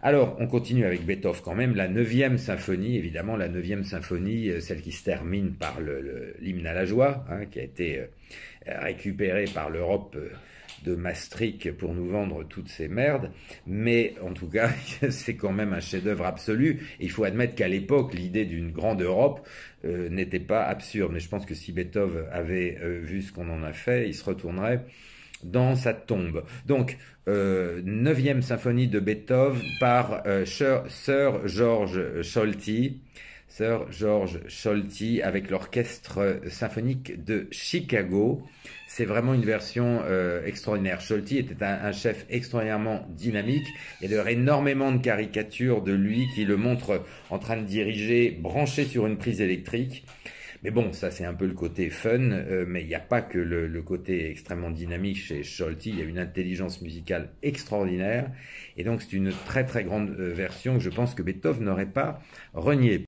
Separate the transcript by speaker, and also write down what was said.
Speaker 1: Alors, on continue avec Beethoven quand même, la neuvième symphonie, évidemment, la neuvième symphonie, euh, celle qui se termine par l'hymne à la joie, hein, qui a été euh, récupérée par l'Europe euh, de Maastricht pour nous vendre toutes ces merdes, mais en tout cas, c'est quand même un chef-d'œuvre absolu. il faut admettre qu'à l'époque, l'idée d'une grande Europe n'était pas absurde. Mais je pense que si Beethoven avait vu ce qu'on en a fait, il se retournerait dans sa tombe. Donc, 9 euh, neuvième symphonie de Beethoven par euh, Sir George Scholti. Sir George Scholti avec l'orchestre symphonique de Chicago. C'est vraiment une version euh, extraordinaire. Scholti était un, chef extraordinairement dynamique. Il y a énormément de caricatures de lui qui le montre en train de diriger, branché sur une prise électrique. Mais bon, ça c'est un peu le côté fun, euh, mais il n'y a pas que le, côté extrêmement dynamique chez Scholti, il y a une intelligence musicale extraordinaire, et donc c'est une très très grande euh, version que je pense que Beethoven n'aurait pas renié.